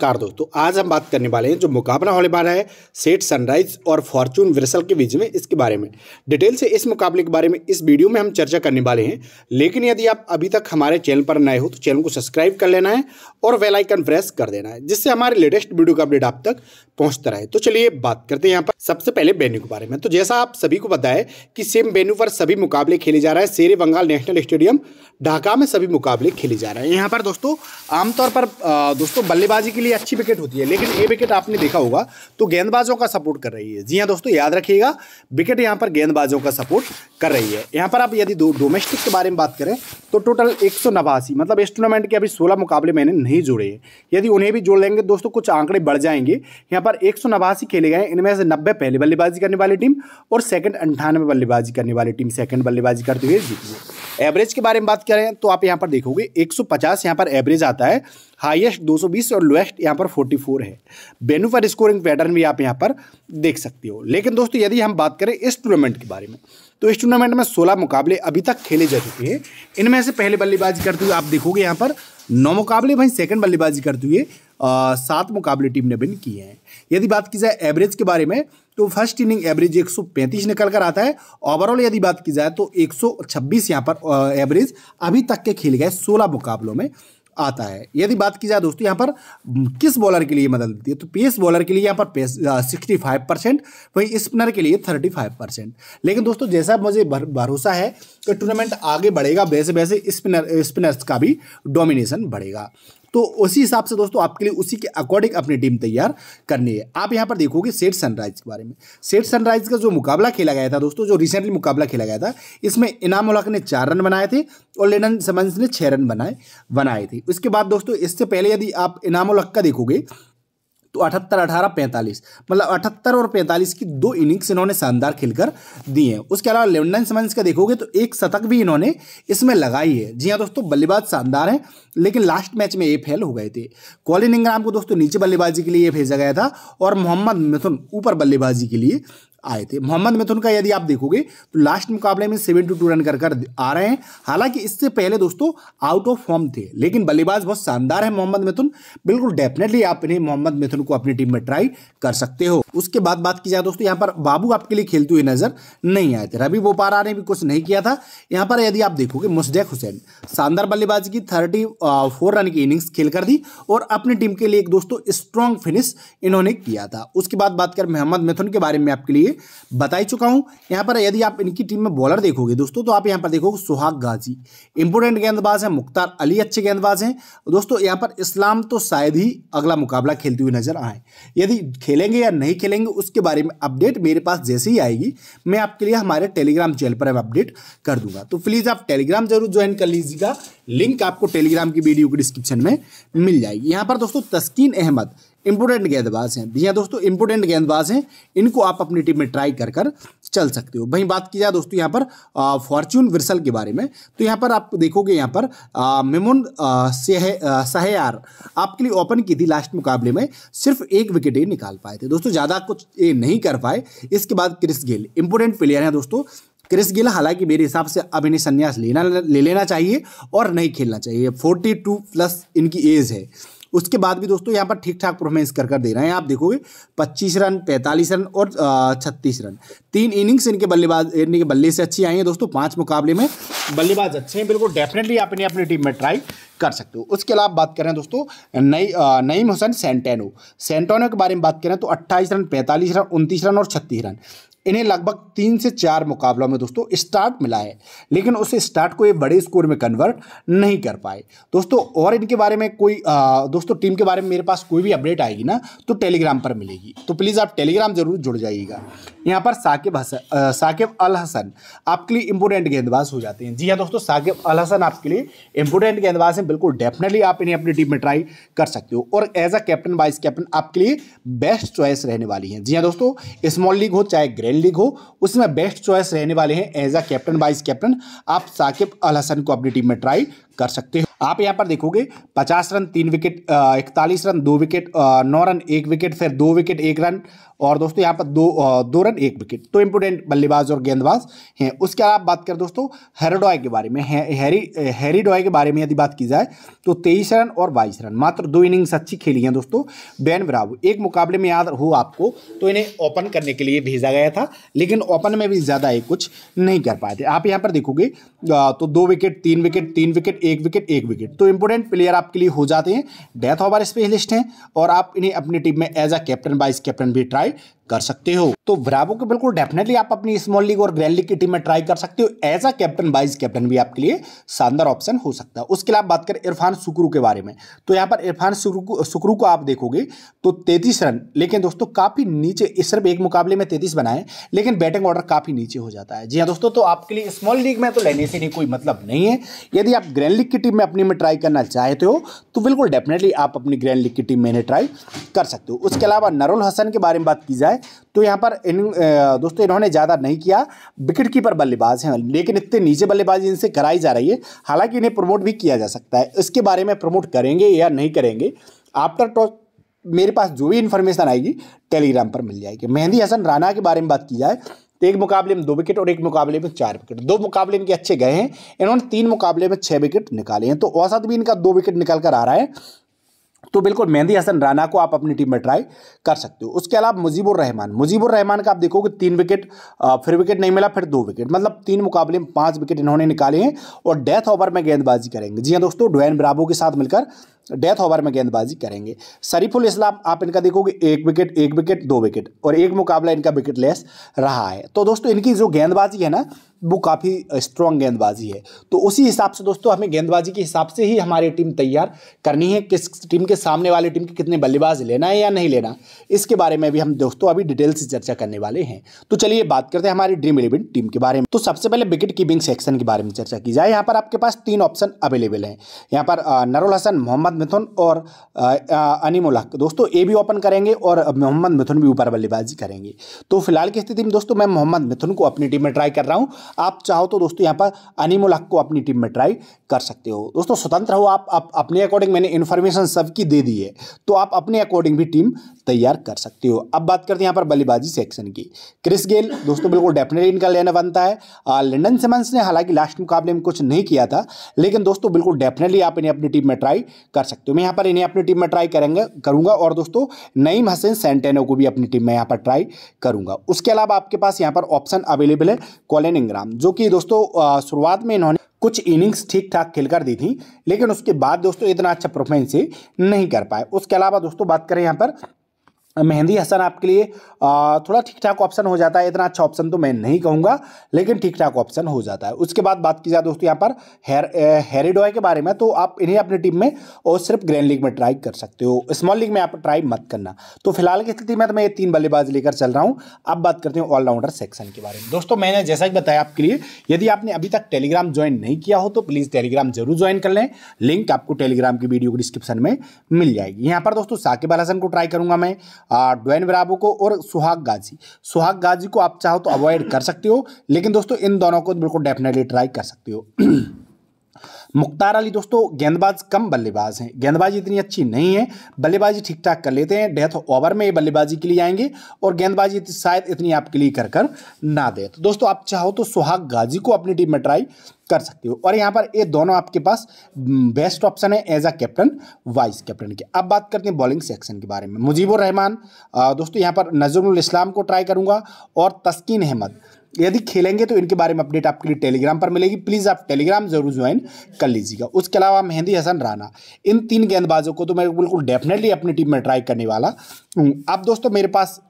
नमस्कार दोस्तों आज हम बात करने वाले हैं जो मुकाबला होने वाला है सेठ सनराइज और फॉर्चून विरसल के बीच में इसके बारे में डिटेल से इस मुकाबले के बारे में इस वीडियो में हम चर्चा करने वाले हैं लेकिन यदि आप अभी तक हमारे चैनल पर नए हो तो चैनल को सब्सक्राइब कर लेना है और वेलाइकन प्रेस कर देना है जिससे हमारे लेटेस्ट वीडियो का अपडेट आप तक पहुँचता रहे तो चलिए बात करते हैं यहाँ पर सबसे पहले वेन्यू के बारे में तो जैसा आप सभी को पता कि सेम वेन्यू पर सभी मुकाबले खेले जा रहे हैं शेर बंगाल नेशनल स्टेडियम ढाका में सभी मुकाबले खेले जा रहे हैं यहाँ पर दोस्तों आमतौर पर दोस्तों बल्लेबाजी के लिए अच्छी विकेट होती है लेकिन ये विकेट आपने देखा होगा तो गेंदबाजों का सपोर्ट कर रही है जी हाँ दोस्तों याद रखिएगा विकेट यहाँ पर गेंदबाजों का सपोर्ट कर रही है यहाँ पर आप यदि दो डोमेस्टिक के बारे में बात करें तो टोटल एक मतलब इस टूर्नामेंट के अभी सोलह मुकाबले मैंने नहीं जोड़े हैं यदि उन्हें भी जोड़ लेंगे दोस्तों कुछ आंकड़े बढ़ जाएंगे यहाँ पर एक खेले गए इनमें से नब्बे पहले बल्लेबाजी करने वाली टीम और सेकेंड अंठानवे बल्लेबाजी करने वाली टीम सेकेंड बल्लेबाजी करते हुए जीती है एवरेज के बारे में बात करें तो आप यहाँ पर देखोगे 150 सौ यहाँ पर एवरेज आता है हाईएस्ट 220 और लोएस्ट यहाँ पर 44 है वेन्यू स्कोरिंग पैटर्न भी आप यहाँ पर देख सकते हो लेकिन दोस्तों यदि हम बात करें इस टूर्नामेंट के बारे में तो इस टूर्नामेंट में 16 मुकाबले अभी तक खेले जा चुके हैं इनमें से पहले बल्लेबाजी करते हुए आप देखोगे यहाँ पर नौ मुकाबले भाई सेकंड बल्लेबाजी करते हुए सात मुकाबले टीम ने विन किए हैं यदि बात की जाए एवरेज के बारे में तो फर्स्ट इनिंग एवरेज 135 निकल कर आता है ओवरऑल यदि बात की जाए तो 126 सौ यहाँ पर एवरेज अभी तक के खेले गए 16 मुकाबलों में आता है यदि बात की जाए दोस्तों यहाँ पर किस बॉलर के लिए मदद देती है तो पेस बॉलर के लिए यहाँ पर पेस सिक्सटी फाइव परसेंट वहीं स्पिनर के लिए थर्टी फाइव परसेंट लेकिन दोस्तों जैसा मुझे भरोसा है कि टूर्नामेंट आगे बढ़ेगा वैसे वैसे स्पिनर स्पिनर्स का भी डोमिनेशन बढ़ेगा तो उसी हिसाब से दोस्तों आपके लिए उसी के अकॉर्डिंग अपनी टीम तैयार करनी है आप यहाँ पर देखोगे सेठ सनराइज के बारे में सेठ सनराइज का जो मुकाबला खेला गया था दोस्तों जो रिसेंटली मुकाबला खेला गया था इसमें इनाम उलक ने चार रन बनाए थे और लेनन समन्स ने छः रन बनाए बनाए थे उसके बाद दोस्तों इससे पहले यदि आप इनाम उलक का देखोगे तो अठहत्तर अठारह पैंतालीस मतलब अठहत्तर और पैंतालीस की दो इनिंग्स इन्होंने शानदार खेलकर दी हैं उसके अलावा लेवनडन समन्स का देखोगे तो एक शतक भी इन्होंने इसमें लगाई है जी हाँ दोस्तों बल्लेबाज शानदार हैं लेकिन लास्ट मैच में ये फेल हो गए थे कॉलिन इंग्राम को दोस्तों नीचे बल्लेबाजी के लिए भेजा गया था और मोहम्मद मिथुन ऊपर बल्लेबाजी के लिए आए थे मोहम्मद मिथुन का यदि आप देखोगे तो लास्ट मुकाबले में सेवेंटी टू रन कर कर आ रहे हैं हालांकि इससे पहले दोस्तों आउट ऑफ फॉर्म थे लेकिन बल्लेबाज बहुत शानदार है मोहम्मद मिथुन बिल्कुल डेफिनेटली आप इन्हें मोहम्मद मिथुन को अपनी टीम में ट्राई कर सकते हो उसके बाद बात की जाए दोस्तों यहाँ पर बाबू आपके लिए खेलते हुए नजर नहीं आए थे रवि बोपारा ने भी कुछ नहीं किया था यहाँ पर यदि आप देखोगे मुस्डेक हुसैन शानदार बल्लेबाज की थर्टी फोर रन की इनिंग्स खेल कर दी और अपनी टीम के लिए एक दोस्तों स्ट्रॉन्ग फिनिश इन्होंने किया था उसके बाद बात कर मोहम्मद मिथुन के बारे में आपके लिए बता ही चुका हूँ यहाँ पर यदि आप इनकी टीम में बॉलर देखोगे दोस्तों तो आप यहाँ पर देखोगे सुहाग गाजी इंपोर्टेंट गेंदबाज हैं मुख्तार अली अच्छे गेंदबाज हैं दोस्तों यहाँ पर इस्लाम तो शायद ही अगला मुकाबला खेलते हुए नजर आए यदि खेलेंगे या नहीं खेलेंगे उसके बारे में अपडेट मेरे पास जैसे ही आएगी मैं आपके लिए हमारे टेलीग्राम चैनल पर अपडेट कर दूंगा तो प्लीज़ आप टेलीग्राम जरूर ज्वाइन कर लीजिएगा लिंक आपको टेलीग्राम की वीडियो के डिस्क्रिप्शन में मिल जाएगी यहाँ पर दोस्तों तस्कीन अहमद इम्पोर्टेंट गेंदबाज हैं जी हाँ दोस्तों इम्पोर्टेंट गेंदबाज हैं इनको आप अपनी टीम में ट्राई कर कर चल सकते हो वहीं बात की जाए दोस्तों यहाँ पर फॉर्च्यून विरसल के बारे में तो यहाँ पर आप देखोगे यहाँ पर मेमोन सहयार आपके लिए ओपन की थी लास्ट मुकाबले में सिर्फ एक विकेट ही निकाल पाए थे दोस्तों ज़्यादा कुछ ये नहीं कर पाए इसके बाद क्रिस गेल इंपोर्टेंट प्लेयर हैं दोस्तों क्रिस गिल हालांकि मेरे हिसाब से अब इन्हें संन्यास लेना ले लेना चाहिए और नहीं खेलना चाहिए फोर्टी टू प्लस इनकी एज है उसके बाद भी दोस्तों यहाँ पर ठीक ठाक परफॉर्मेंस कर कर दे रहे हैं आप देखोगे पच्चीस रन पैंतालीस रन और छत्तीस रन तीन इनिंग्स इनके बल्लेबाज इनके बल्ले से अच्छी आई है दोस्तों पाँच मुकाबले में बल्लेबाज अच्छे हैं बिल्कुल डेफिनेटली आप इन्हें अपनी टीम में ट्राई कर सकते हो उसके अलावा बात करें दोस्तों नई नईम हुसैन सेंटेनो सेंटेनो के बारे में बात करें तो अट्ठाईस रन पैंतालीस रन उनतीस रन और छत्तीस रन इन्हें लगभग तीन से चार मुकाबलों में दोस्तों स्टार्ट मिला है लेकिन उस स्टार्ट को ये बड़े स्कोर में कन्वर्ट नहीं कर पाए दोस्तों और इनके बारे में कोई आ, दोस्तों टीम के बारे में मेरे पास कोई भी अपडेट आएगी ना तो टेलीग्राम पर मिलेगी तो प्लीज़ आप टेलीग्राम ज़रूर जुड़ जाइएगा यहाँ पर साकिब हसन साकिब अल हसन आपके लिए इम्पोर्टेंट गेंदबाज हो जाते हैं जी हाँ दोस्तों साकिब अल हसन आपके लिए इम्पोर्टेंट गेंदबाज हैं बिल्कुल डेफिनेटली आप इन्हें अपनी टीम में ट्राई कर सकते हो और as a captain vice captain आपके लिए बेस्ट चॉइस रहने वाली है जी हाँ दोस्तों स्मॉल लीग हो चाहे ग्रैंड लीग हो उसमें बेस्ट चॉइस रहने वाले हैं as a captain vice captain आप साकिब अल हसन को अपनी टीम में ट्राई कर सकते हो आप यहां पर देखोगे 50 रन तीन विकेट 41 रन दो विकेट नौ रन एक विकेट फिर दो विकेट एक रन और दोस्तों यहाँ पर दो दो रन एक विकेट तो इम्पोर्टेंट बल्लेबाज और गेंदबाज हैं उसके अलावा बात करें दोस्तों हेरोडॉय के बारे में हैरी हैरी डॉय के बारे में यदि बात की जाए तो तेईस रन और बाईस रन मात्र दो इनिंग्स अच्छी खेली हैं दोस्तों बैन ब्राव एक मुकाबले में याद हो आपको तो इन्हें ओपन करने के लिए भेजा गया था लेकिन ओपन में भी ज़्यादा ये कुछ नहीं कर पाए थे आप यहाँ पर देखोगे तो दो विकेट तीन विकेट तीन विकेट एक विकेट एक विकेट तो इम्पोर्टेंट प्लेयर आपके लिए हो जाते हैं डेथ ओवर स्पेशलिस्ट हैं और आप इन्हें अपनी टीम में as a captain vice captain भी ट्राई right कर सकते हो तो ब्रावो के बिल्कुल डेफिनेटली आप अपनी स्मॉल लीग और ग्रैंड लीग की टीम में ट्राई कर सकते हो as a captain vice captain भी आपके लिए शानदार ऑप्शन हो सकता है उसके अलावा बात करें इरफान सुकरू के बारे में तो यहाँ पर इरफान सुकरू को आप देखोगे तो तैतीस रन लेकिन दोस्तों काफ़ी नीचे सिर्फ एक मुकाबले में तैतीस बनाए लेकिन बैटिंग ऑर्डर काफ़ी नीचे हो जाता है जी हाँ दोस्तों तो आपके लिए स्मॉल लीग में तो लेने से नहीं कोई मतलब नहीं है यदि आप ग्रैंड लीग की टीम में अपनी में ट्राई करना चाहते हो तो बिल्कुल डेफिनेटली आप अपनी ग्रैंड लीग की टीम में ट्राई कर सकते हो उसके अलावा नरुल हसन के बारे में बात की जाए तो यहाँ पर इन दोस्तों इन्होंने ज़्यादा नहीं किया विकेट कीपर बल्लेबाज हैं लेकिन इतने नीचे बल्लेबाजी इनसे कराई जा रही है हालांकि इन्हें प्रमोट भी किया जा सकता है इसके बारे में प्रमोट करेंगे या नहीं करेंगे आफ्टर टॉक मेरे पास जो भी इन्फॉर्मेशन आएगी टेलीग्राम पर मिल जाएगी मेहंदी हसन राणा के बारे में बात की जाए तो एक मुकाबले में दो विकेट और एक मुकाबले में चार विकेट दो मुकाबले इनके अच्छे गए हैं इन्होंने तीन मुकाबले में छः विकेट निकाले हैं तो औसत भी इनका दो विकेट निकल कर आ रहा है तो बिल्कुल मेहंदी हसन राना को आप अपनी टीम में ट्राई कर सकते हो उसके अलावा मुजीबुर रहमान मुजीबुर रहमान का आप देखोगे तीन विकेट फिर विकेट नहीं मिला फिर दो विकेट मतलब तीन मुकाबले में पांच विकेट इन्होंने निकाले हैं और डेथ ओवर में गेंदबाजी करेंगे जी हाँ दोस्तों डोएन ब्राबो के साथ मिलकर डेथ ओवर में गेंदबाजी करेंगे शरीफुल इस्लाम आप इनका देखोगे एक विकेट एक विकेट दो विकेट और एक मुकाबला इनका विकेट लेस रहा है तो दोस्तों इनकी जो गेंदबाजी है ना वो काफ़ी स्ट्रॉन्ग गेंदबाजी है तो उसी हिसाब से दोस्तों हमें गेंदबाजी के हिसाब से ही हमारी टीम तैयार करनी है किस टीम के सामने वाली टीम के कितने बल्लेबाज लेना है या नहीं लेना इसके बारे में भी हम दोस्तों अभी डिटेल से चर्चा करने वाले हैं तो चलिए बात करते हैं हमारी ड्रीम इलेवन टीम के बारे में तो सबसे पहले विकेट कीपिंग सेक्शन के बारे में चर्चा की जाए यहाँ पर आपके पास तीन ऑप्शन अवेलेबल है यहाँ पर नरुल हसन मोहम्मद मिथुन और अनिमुलक दोस्तों ए भी ओपन करेंगे और मोहम्मद मिथुन भी ऊपर बल्लेबाजी करेंगे तो फिलहाल की स्थिति में दोस्तों मैं मोहम्मद मिथुन को अपनी टीम में ट्राई कर रहा हूँ आप चाहो तो दोस्तों यहाँ पर अनिमुलक को अपनी टीम में ट्राई कर सकते हो दोस्तों स्वतंत्र हो आप, आप अपने अकॉर्डिंग मैंने इन्फॉर्मेशन सबकी दे दी है तो आप अपने अकॉर्डिंग भी टीम तैयार कर सकते हो अब बात करते हैं यहाँ पर बल्लेबाजी सेक्शन की क्रिस गेल दोस्तों बिल्कुल डेफिनेटली इनका लेना बनता है लिंडन सिमंस ने हालांकि लास्ट मुकाबले में कुछ नहीं किया था लेकिन दोस्तों बिल्कुल डेफिनेटली आप इन्हें अपनी टीम में ट्राई कर सकते हो मैं यहाँ पर इन्हें अपनी टीम में ट्राई करेंगे करूँगा और दोस्तों नईम हसन सेंटेनो को भी अपनी टीम में यहाँ पर ट्राई करूँगा उसके अलावा आपके पास यहाँ पर ऑप्शन अवेलेबल है कॉलिन इंग्राम जो कि दोस्तों शुरुआत में इन्होंने कुछ इनिंग्स ठीक ठाक खेलकर दी थी लेकिन उसके बाद दोस्तों इतना अच्छा परफॉर्मेंस नहीं कर पाए उसके अलावा दोस्तों बात करें यहाँ पर मेहंदी हसन आपके लिए थोड़ा ठीक ठाक ऑप्शन हो जाता है इतना अच्छा ऑप्शन तो मैं नहीं कहूँगा लेकिन ठीक ठाक ऑप्शन हो जाता है उसके बाद बात की जाए दोस्तों यहाँ पर हेर हेरिडॉय के बारे में तो आप इन्हें अपनी टीम में और सिर्फ ग्रैंड लीग में ट्राई कर सकते हो स्मॉल लीग में आप ट्राई मत करना तो फिलहाल की स्थिति में तो मैं ये तीन बल्लेबाज लेकर चल रहा हूँ अब बात करते हैं ऑलराउंडर सेक्शन के बारे में दोस्तों मैंने जैसा ही बताया आपके लिए यदि आपने अभी तक टेलीग्राम ज्वाइन नहीं किया हो तो प्लीज़ टेलीग्राम जरूर ज्वाइन कर लें लिंक आपको टेलीग्राम की वीडियो को डिस्क्रिप्शन में मिल जाएगी यहाँ पर दोस्तों साकिब अल हसन को ट्राई करूँगा मैं ड्वेन ब्राबो को और सुहाग गाजी सुहाग गाजी को आप चाहो तो अवॉइड कर सकते हो लेकिन दोस्तों इन दोनों को बिल्कुल डेफिनेटली ट्राई कर सकते हो मुख्तार अली दोस्तों गेंदबाज कम बल्लेबाज हैं गेंदबाजी इतनी अच्छी नहीं है बल्लेबाजी ठीक ठाक कर लेते हैं डेथ ओवर में ये बल्लेबाजी के लिए आएंगे और गेंदबाजी शायद इतनी आपके लिए कर कर ना दे तो दोस्तों आप चाहो तो सुहाग गाजी को अपनी टीम में ट्राई कर सकते हो और यहाँ पर ये दोनों आपके पास बेस्ट ऑप्शन है as a captain vice captain के अब बात करते हैं बॉलिंग सेक्शन के बारे में मुजीबुर रहमान दोस्तों यहाँ पर नजरुल इस्लाम को ट्राई करूँगा और तस्कीन अहमद यदि खेलेंगे तो इनके बारे में अपडेट आपके लिए टेलीग्राम पर मिलेगी प्लीज़ आप टेलीग्राम ज़रूर ज्वाइन कर लीजिएगा उसके अलावा मेहंदी हसन राना इन तीन गेंदबाजों को तो मैं बिल्कुल डेफिनेटली अपनी टीम में ट्राई करने वाला हम्म, अब दोस्तों मेरे पास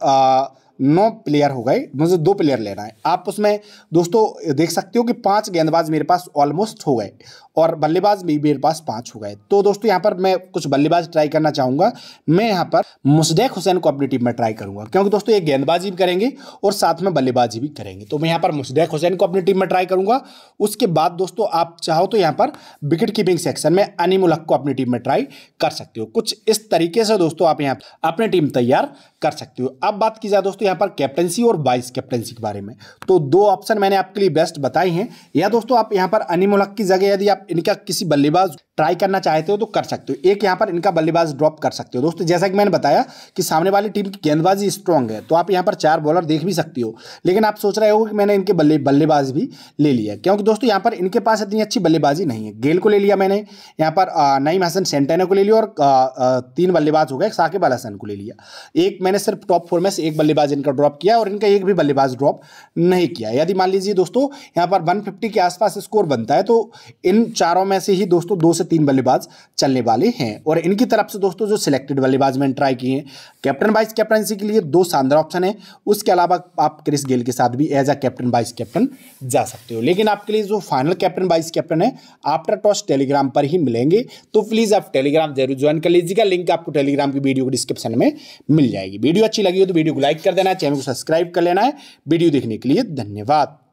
नौ प्लेयर हो गए मुझे दो प्लेयर लेना है आप उसमें दोस्तों देख सकते हो कि पांच गेंदबाज मेरे पास ऑलमोस्ट हो गए और बल्लेबाज भी मेरे पास पांच हो गए तो दोस्तों यहां पर मैं कुछ बल्लेबाज ट्राई करना चाहूंगा मैं यहां पर मुसदैक हुसैन को अपनी टीम में ट्राई करूंगा क्योंकि दोस्तों ये गेंदबाजी भी करेंगे और साथ में बल्लेबाजी भी करेंगे तो मैं यहां पर मुसदैक हुसैन को अपनी टीम में ट्राई करूंगा उसके बाद दोस्तों आप चाहो तो यहां पर विकेट कीपिंग सेक्शन में अनिमुल उलक को अपनी टीम में ट्राई कर सकते हो कुछ इस तरीके से दोस्तों आप यहाँ अपनी टीम तैयार कर सकते हो अब बात की जाए दोस्तों यहाँ पर कैप्टनसी और वाइस कैप्टनसी के बारे में तो दो ऑप्शन मैंने आपके लिए बेस्ट बताई हैं या दोस्तों आप यहाँ पर अनिमुल उलक की जगह यदि आप इनका किसी बल्लेबाज ट्राई करना चाहते हो तो कर सकते हो एक यहाँ पर इनका बल्लेबाज ड्रॉप कर सकते हो दोस्तों जैसा कि मैंने बताया कि सामने वाली टीम की गेंदबाजी स्ट्रांग है तो आप यहाँ पर चार बॉलर देख भी सकती हो लेकिन आप सोच रहे हो कि मैंने इनके बल्ले बल्लेबाज भी ले लिया क्योंकि दोस्तों यहाँ पर इनके पास इतनी अच्छी बल्लेबाजी नहीं है गेल को ले लिया मैंने यहाँ पर नईम हसन सेंटेना को ले लिया और तीन बल्लेबाज हो गए साकिब अल हसन को ले लिया एक मैंने सिर्फ टॉप फोर में से एक बल्लेबाज इनका ड्रॉप किया और इनका एक भी बल्लेबाज ड्रॉप नहीं किया यदि मान लीजिए दोस्तों यहाँ पर वन के आसपास स्कोर बनता है तो इन चारों में से ही दोस्तों दो से तीन बल्लेबाज चलने वाले हैं और इनकी तरफ से दोस्तों जो सिलेक्टेड बल्लेबाज मैंने ट्राई किए हैं कैप्टन वाइस कैप्टनसी के लिए दो शानदार ऑप्शन है उसके अलावा आप क्रिस गेल के साथ भी as a captain vice captain जा सकते हो लेकिन आपके लिए जो फाइनल कैप्टन वाइस कैप्टन है आफ्टर टॉस टेलीग्राम पर ही मिलेंगे तो प्लीज़ आप टेलीग्राम जरूर ज्वाइन कर लीजिएगा लिंक आपको टेलीग्राम की वीडियो को डिस्क्रिप्शन में मिल जाएगी वीडियो अच्छी लगी हो तो वीडियो को लाइक कर देना चैनल को सब्सक्राइब कर लेना है वीडियो देखने के लिए धन्यवाद